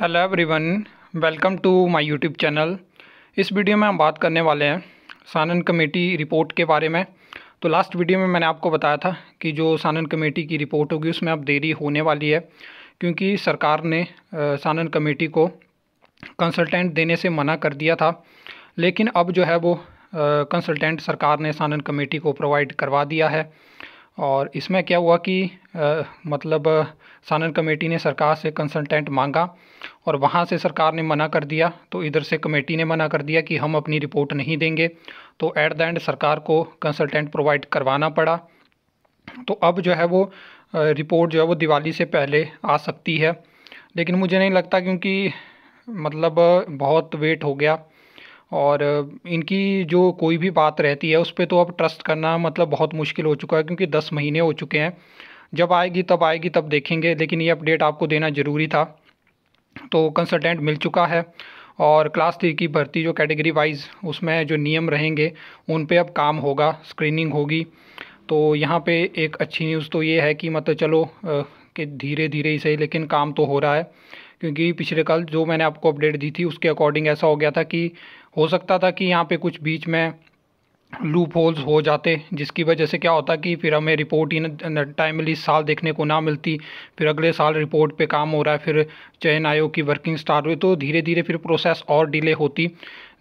hello everyone welcome to my YouTube channel इस video में हम बात करने वाले हैं सानन कमेटी रिपोर्ट के बारे में तो लास्ट वीडियो में मैंने आपको बताया था कि जो सानन कमेटी की रिपोर्ट होगी उसमें अब देरी होने वाली है क्योंकि सरकार ने सानन कमेटी को कंसल्टेंट देने से मना कर दिया था लेकिन अब जो है वो कंसल्टेंट सरकार ने सानन कमेटी को प्रोवाइड करवा दिया है और इसमें क्या हुआ कि आ, मतलब सानन कमेटी ने सरकार से कंसल्टेंट मांगा और वहाँ से सरकार ने मना कर दिया तो इधर से कमेटी ने मना कर दिया कि हम अपनी रिपोर्ट नहीं देंगे तो एट द एंड सरकार को कंसल्टेंट प्रोवाइड करवाना पड़ा तो अब जो है वो रिपोर्ट जो है वो दिवाली से पहले आ सकती है लेकिन मुझे नहीं लगता क्योंकि मतलब बहुत वेट हो गया और इनकी जो कोई भी बात रहती है उस पर तो अब ट्रस्ट करना मतलब बहुत मुश्किल हो चुका है क्योंकि दस महीने हो चुके हैं जब आएगी तब आएगी तब देखेंगे लेकिन ये अपडेट आपको देना ज़रूरी था तो कंसल्टेंट मिल चुका है और क्लास थ्री की भर्ती जो कैटेगरी वाइज उसमें जो नियम रहेंगे उन पे अब काम होगा स्क्रीनिंग होगी तो यहाँ पे एक अच्छी न्यूज़ तो ये है कि मतलब चलो कि धीरे धीरे ही सही लेकिन काम तो हो रहा है क्योंकि पिछले कल जो मैंने आपको अपडेट दी थी उसके अकॉर्डिंग ऐसा हो गया था कि हो सकता था कि यहाँ पे कुछ बीच में लूप होल्स हो जाते जिसकी वजह से क्या होता कि फिर हमें रिपोर्ट ही टाइमली साल देखने को ना मिलती फिर अगले साल रिपोर्ट पे काम हो रहा है फिर चयन आयोग की वर्किंग स्टार्ट हुई तो धीरे धीरे फिर प्रोसेस और डिले होती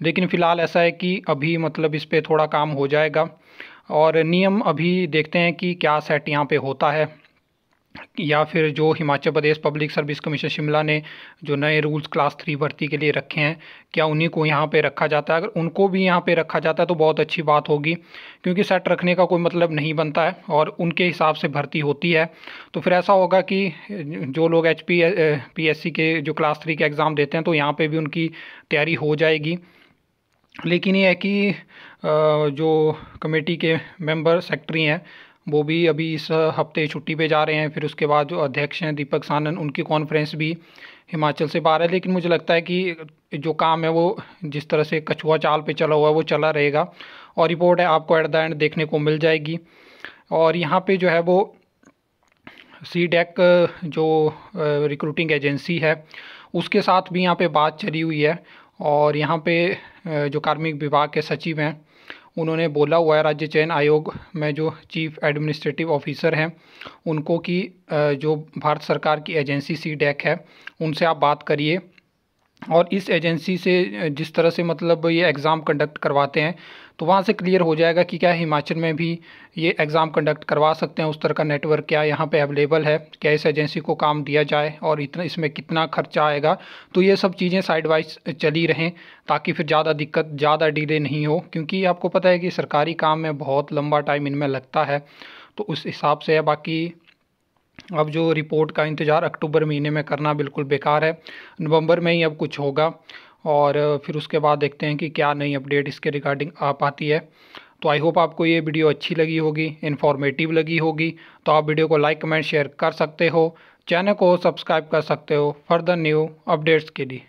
लेकिन फ़िलहाल ऐसा है कि अभी मतलब इस पर थोड़ा काम हो जाएगा और नियम अभी देखते हैं कि क्या सेट यहाँ पर होता है या फिर जो Himachal Pradesh public service commission Shimla ने जो नए रूल्स क्लास थ्री भर्ती के लिए रखे हैं क्या उन्हीं को यहाँ पे रखा जाता है अगर उनको भी यहाँ पे रखा जाता है तो बहुत अच्छी बात होगी क्योंकि सेट रखने का कोई मतलब नहीं बनता है और उनके हिसाब से भर्ती होती है तो फिर ऐसा होगा कि जो लोग एच पी के जो क्लास थ्री के एग्ज़ाम देते हैं तो यहाँ पर भी उनकी तैयारी हो जाएगी लेकिन ये है कि जो कमेटी के मेंबर सेक्रेटरी हैं वो भी अभी इस हफ्ते छुट्टी पे जा रहे हैं फिर उसके बाद जो अध्यक्ष हैं दीपक सानन उनकी कॉन्फ्रेंस भी हिमाचल से बाहर है लेकिन मुझे लगता है कि जो काम है वो जिस तरह से कछुआ चाल पे चला हुआ है वो चला रहेगा और रिपोर्ट है आपको एट द एंड देखने को मिल जाएगी और यहाँ पे जो है वो सी डेक e जो रिक्रूटिंग एजेंसी है उसके साथ भी यहाँ पे बात चली हुई है और यहाँ पे जो कार्मिक विभाग के सचिव हैं उन्होंने बोला हुआ है राज्य चयन आयोग में जो चीफ एडमिनिस्ट्रेटिव ऑफिसर हैं उनको कि जो भारत सरकार की एजेंसी सी डैक है उनसे आप बात करिए और इस एजेंसी से जिस तरह से मतलब ये एग्ज़ाम कंडक्ट करवाते हैं तो वहाँ से क्लियर हो जाएगा कि क्या हिमाचल में भी ये एग्ज़ाम कंडक्ट करवा सकते हैं उस तरह का नेटवर्क क्या यहाँ पे अवेलेबल है क्या इस एजेंसी को काम दिया जाए और इतना इसमें कितना खर्चा आएगा तो ये सब चीज़ें साइड वाइज चली रहें ताकि फिर ज़्यादा दिक्कत ज़्यादा डिले नहीं हो क्योंकि आपको पता है कि सरकारी काम में बहुत लंबा टाइम इनमें लगता है तो उस हिसाब से बाकी अब जो रिपोर्ट का इंतज़ार अक्टूबर महीने में करना बिल्कुल बेकार है नवंबर में ही अब कुछ होगा और फिर उसके बाद देखते हैं कि क्या नई अपडेट इसके रिगार्डिंग आ पाती है तो आई होप आपको ये वीडियो अच्छी लगी होगी इन्फॉर्मेटिव लगी होगी तो आप वीडियो को लाइक कमेंट शेयर कर सकते हो चैनल को सब्सक्राइब कर सकते हो फर्दर न्यू अपडेट्स के लिए